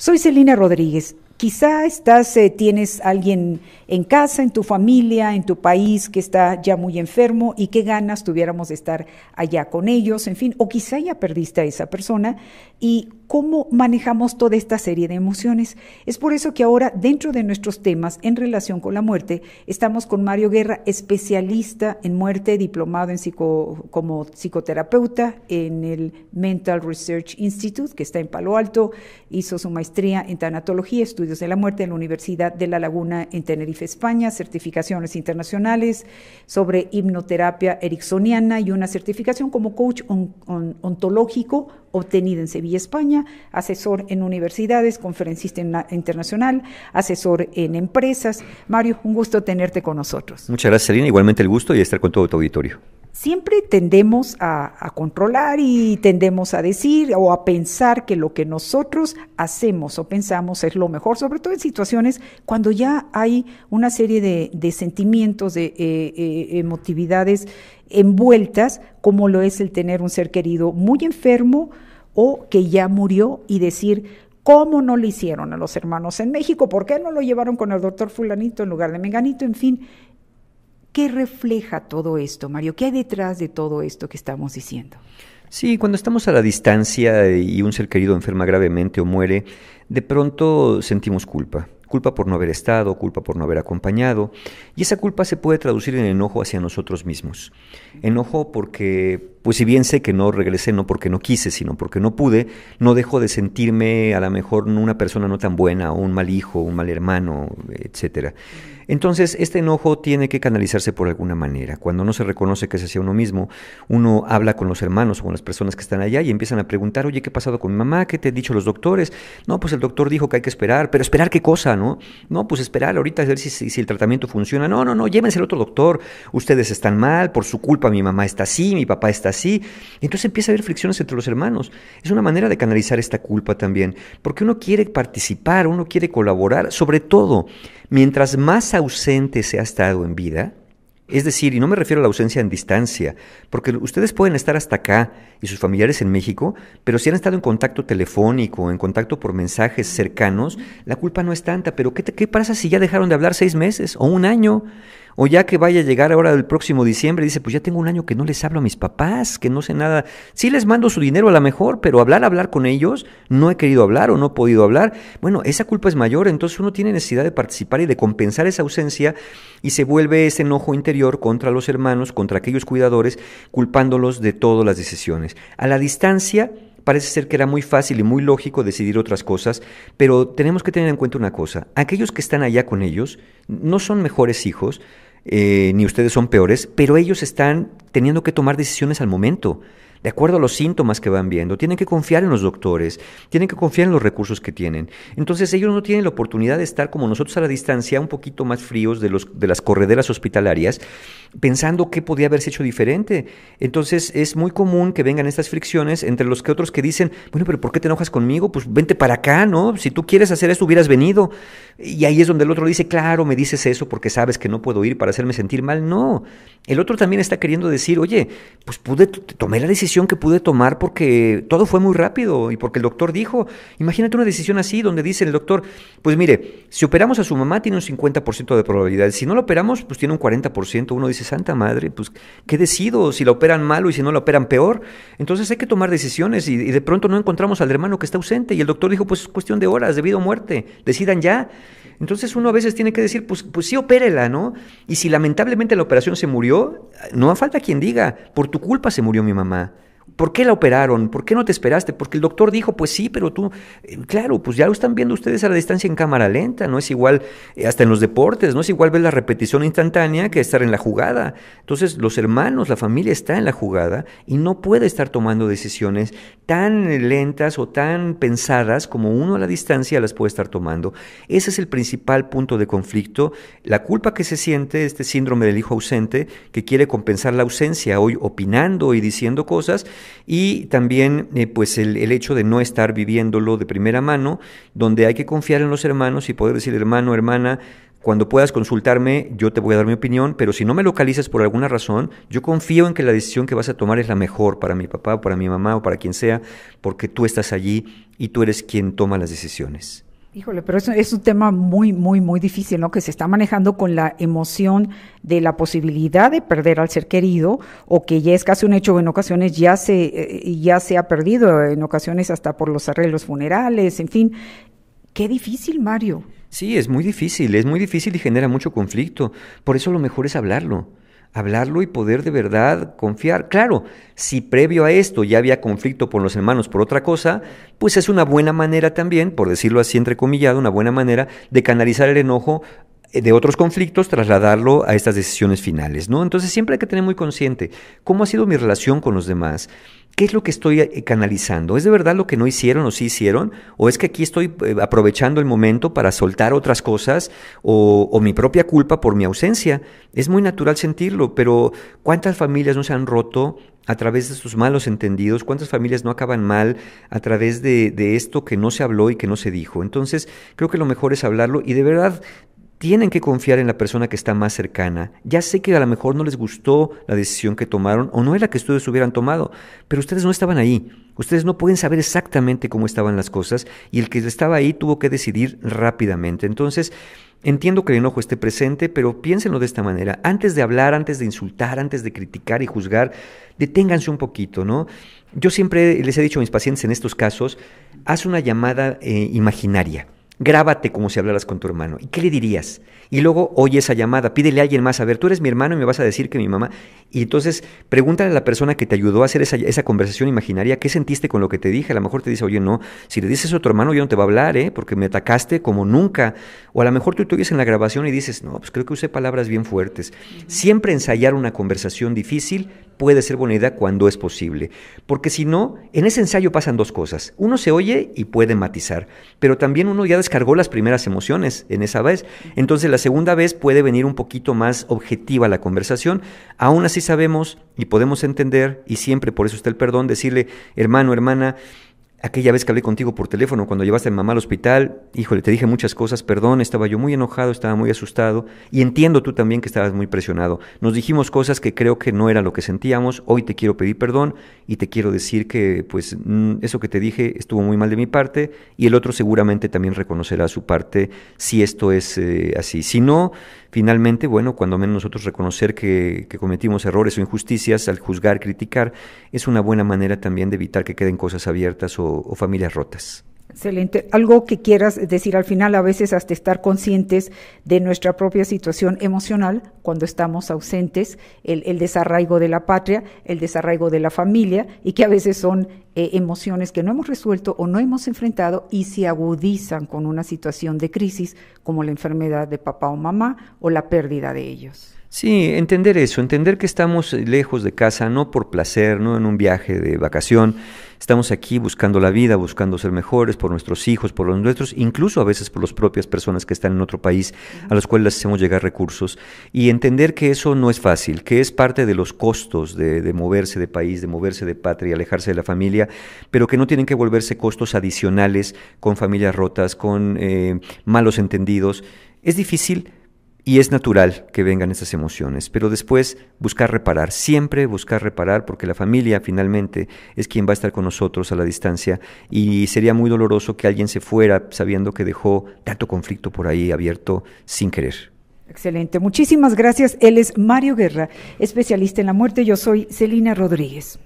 Soy Selina Rodríguez. Quizá estás, eh, tienes alguien en casa, en tu familia, en tu país que está ya muy enfermo y qué ganas tuviéramos de estar allá con ellos, en fin, o quizá ya perdiste a esa persona y cómo manejamos toda esta serie de emociones. Es por eso que ahora, dentro de nuestros temas en relación con la muerte, estamos con Mario Guerra, especialista en muerte, diplomado en como psicoterapeuta en el Mental Research Institute, que está en Palo Alto. Hizo su maestría en tanatología, estudios de la muerte en la Universidad de La Laguna en Tenerife, España, certificaciones internacionales sobre hipnoterapia ericksoniana y una certificación como coach ontológico obtenida en Sevilla. España, asesor en universidades, conferencista internacional, asesor en empresas. Mario, un gusto tenerte con nosotros. Muchas gracias, Elena. Igualmente el gusto y estar con todo tu auditorio siempre tendemos a, controlar y tendemos a decir o a pensar que lo que nosotros hacemos o pensamos es lo mejor, sobre todo en situaciones cuando ya hay una serie de, sentimientos, de eh, eh, emotividades envueltas, como lo es el tener un ser querido muy enfermo, o que ya murió y decir, ¿cómo no le hicieron a los hermanos en México? ¿Por qué no lo llevaron con el doctor fulanito en lugar de menganito? En fin, ¿qué refleja todo esto, Mario? ¿Qué hay detrás de todo esto que estamos diciendo? Sí, cuando estamos a la distancia y un ser querido enferma gravemente o muere, de pronto sentimos culpa culpa por no haber estado, culpa por no haber acompañado, y esa culpa se puede traducir en enojo hacia nosotros mismos. Enojo porque, pues si bien sé que no regresé, no porque no quise, sino porque no pude, no dejo de sentirme a lo mejor una persona no tan buena, o un mal hijo, un mal hermano, etcétera. Entonces, este enojo tiene que canalizarse por alguna manera. Cuando no se reconoce que es hacia uno mismo, uno habla con los hermanos o con las personas que están allá y empiezan a preguntar, oye, ¿qué ha pasado con mi mamá? ¿Qué te han dicho los doctores? No, pues el doctor dijo que hay que esperar, pero esperar qué cosa, ¿no? No, pues esperar ahorita a ver si, si el tratamiento funciona. No, no, no, llévense al otro doctor. Ustedes están mal, por su culpa mi mamá está así, mi papá está así. Entonces empieza a haber fricciones entre los hermanos. Es una manera de canalizar esta culpa también, porque uno quiere participar, uno quiere colaborar, sobre todo, mientras más ausente se ha estado en vida, es decir, y no me refiero a la ausencia en distancia, porque ustedes pueden estar hasta acá y sus familiares en México, pero si han estado en contacto telefónico, en contacto por mensajes cercanos, la culpa no es tanta. Pero ¿qué, qué pasa si ya dejaron de hablar seis meses o un año? O ya que vaya a llegar ahora el próximo diciembre, dice, pues ya tengo un año que no les hablo a mis papás, que no sé nada. Sí les mando su dinero a lo mejor, pero hablar, hablar con ellos, no he querido hablar o no he podido hablar. Bueno, esa culpa es mayor, entonces uno tiene necesidad de participar y de compensar esa ausencia y se vuelve ese enojo interior contra los hermanos, contra aquellos cuidadores, culpándolos de todas las decisiones. A la distancia parece ser que era muy fácil y muy lógico decidir otras cosas, pero tenemos que tener en cuenta una cosa, aquellos que están allá con ellos no son mejores hijos, eh, ni ustedes son peores, pero ellos están teniendo que tomar decisiones al momento de acuerdo a los síntomas que van viendo. Tienen que confiar en los doctores, tienen que confiar en los recursos que tienen. Entonces ellos no tienen la oportunidad de estar como nosotros a la distancia, un poquito más fríos de, los, de las correderas hospitalarias, pensando qué podía haberse hecho diferente. Entonces es muy común que vengan estas fricciones entre los que otros que dicen, bueno, pero ¿por qué te enojas conmigo? Pues vente para acá, ¿no? Si tú quieres hacer esto, hubieras venido. Y ahí es donde el otro dice, claro, me dices eso porque sabes que no puedo ir para hacerme sentir mal. No, el otro también está queriendo decir, oye, pues pude, tomé la decisión que pude tomar porque todo fue muy rápido y porque el doctor dijo, imagínate una decisión así donde dice el doctor, pues mire, si operamos a su mamá tiene un 50% de probabilidad, si no la operamos pues tiene un 40%, uno dice, santa madre, pues ¿qué decido? Si la operan malo y si no la operan peor, entonces hay que tomar decisiones y, de pronto no encontramos al hermano que está ausente y el doctor dijo, pues es cuestión de horas, debido a muerte, decidan ya. Entonces uno a veces tiene que decir, pues, pues sí, opérela, ¿no? Y si lamentablemente la operación se murió, no falta quien diga, por tu culpa se murió mi mamá. ¿Por qué la operaron? ¿Por qué no te esperaste? Porque el doctor dijo, pues sí, pero tú, eh, claro, pues ya lo están viendo ustedes a la distancia en cámara lenta, no es igual, eh, hasta en los deportes, no es igual ver la repetición instantánea que estar en la jugada. Entonces, los hermanos, la familia está en la jugada y no puede estar tomando decisiones tan lentas o tan pensadas como uno a la distancia las puede estar tomando. Ese es el principal punto de conflicto, la culpa que se siente, este síndrome del hijo ausente, que quiere compensar la ausencia hoy opinando y diciendo cosas, y también eh, pues el, el, hecho de no estar viviéndolo de primera mano, donde hay que confiar en los hermanos y poder decir hermano, hermana, cuando puedas consultarme, yo te voy a dar mi opinión, pero si no me localizas por alguna razón, yo confío en que la decisión que vas a tomar es la mejor para mi papá, para mi mamá o para quien sea, porque tú estás allí y tú eres quien toma las decisiones. Híjole, pero es, es un tema muy, muy, muy difícil, ¿no? Que se está manejando con la emoción de la posibilidad de perder al ser querido o que ya es casi un hecho, en ocasiones ya se, eh, ya se ha perdido, en ocasiones hasta por los arreglos funerales, en fin. Qué difícil, Mario. Sí, es muy difícil, es muy difícil y genera mucho conflicto. Por eso lo mejor es hablarlo hablarlo y poder de verdad confiar. Claro, si previo a esto ya había conflicto con los hermanos por otra cosa, pues es una buena manera también, por decirlo así entrecomillado, una buena manera de canalizar el enojo eh, de otros conflictos, trasladarlo a estas decisiones finales, ¿no? Entonces siempre hay que tener muy consciente cómo ha sido mi relación con los demás. ¿Qué es lo que estoy eh, canalizando? ¿Es de verdad lo que no hicieron o sí hicieron? ¿O es que aquí estoy eh, aprovechando el momento para soltar otras cosas o, mi propia culpa por mi ausencia? Es muy natural sentirlo, pero ¿cuántas familias no se han roto a través de sus malos entendidos, cuántas familias no acaban mal a través de, esto que no se habló y que no se dijo. Entonces, creo que lo mejor es hablarlo y de verdad tienen que confiar en la persona que está más cercana. Ya sé que a lo mejor no les gustó la decisión que tomaron o no era la que ustedes hubieran tomado, pero ustedes no estaban ahí. Ustedes no pueden saber exactamente cómo estaban las cosas y el que estaba ahí tuvo que decidir rápidamente. Entonces, entiendo que el enojo esté presente, pero piénsenlo de esta manera. Antes de hablar, antes de insultar, antes de criticar y juzgar, deténganse un poquito, ¿no? Yo siempre les he dicho a mis pacientes en estos casos, haz una llamada eh, imaginaria Grábate como si hablaras con tu hermano. ¿Y qué le dirías? Y luego oye esa llamada, pídele a alguien más, a ver, tú eres mi hermano y me vas a decir que mi mamá. Y entonces pregúntale a la persona que te ayudó a hacer esa, conversación imaginaria, ¿qué sentiste con lo que te dije? A lo mejor te dice, oye, no, si le dices eso a tu hermano, yo no te va a hablar, ¿eh? porque me atacaste como nunca. O a lo mejor tú te oyes en la grabación y dices, no, pues creo que usé palabras bien fuertes. Siempre ensayar una conversación difícil puede ser buena idea cuando es posible. Porque si no, en ese ensayo pasan dos cosas. Uno se oye y puede matizar, pero también uno ya descargó las primeras emociones en esa vez. Entonces la segunda vez puede venir un poquito más objetiva la conversación. Aún así sabemos y podemos entender, y siempre por eso está el perdón, decirle, hermano, hermana, aquella vez que hablé contigo por teléfono, cuando llevaste a mamá al hospital, híjole, te dije muchas cosas, perdón, estaba yo muy enojado, estaba muy asustado, y entiendo tú también que estabas muy presionado. Nos dijimos cosas que creo que no era lo que sentíamos, hoy te quiero pedir perdón y te quiero decir que pues mm, eso que te dije estuvo muy mal de mi parte, y el otro seguramente también reconocerá su parte si esto es eh, así. Si no, Finalmente, bueno, cuando menos nosotros reconocer que, cometimos errores o injusticias al juzgar, criticar, es una buena manera también de evitar que queden cosas abiertas o familias rotas. Excelente. Algo que quieras decir al final, a veces hasta estar conscientes de nuestra propia situación emocional cuando estamos ausentes, el, desarraigo de la patria, el desarraigo de la familia y que a veces son eh, emociones que no hemos resuelto o no hemos enfrentado y se agudizan con una situación de crisis como la enfermedad de papá o mamá o la pérdida de ellos. Sí, entender eso, entender que estamos eh, lejos de casa, no por placer, no en un viaje de vacación. Estamos aquí buscando la vida, buscando ser mejores por nuestros hijos, por los nuestros, incluso a veces por las propias personas que están en otro país, a los cuales les hacemos llegar recursos. Y entender que eso no es fácil, que es parte de los costos de, de moverse de país, de moverse de patria, alejarse de la familia, pero que no tienen que volverse costos adicionales con familias rotas, con eh, malos entendidos. Es difícil, y es natural que vengan esas emociones, pero después buscar reparar, siempre buscar reparar, porque la familia finalmente es quien va a estar con nosotros a la distancia y sería muy doloroso que alguien se fuera sabiendo que dejó tanto conflicto por ahí abierto sin querer. Excelente, muchísimas gracias. Él es Mario Guerra, especialista en la muerte. Yo soy Celina Rodríguez.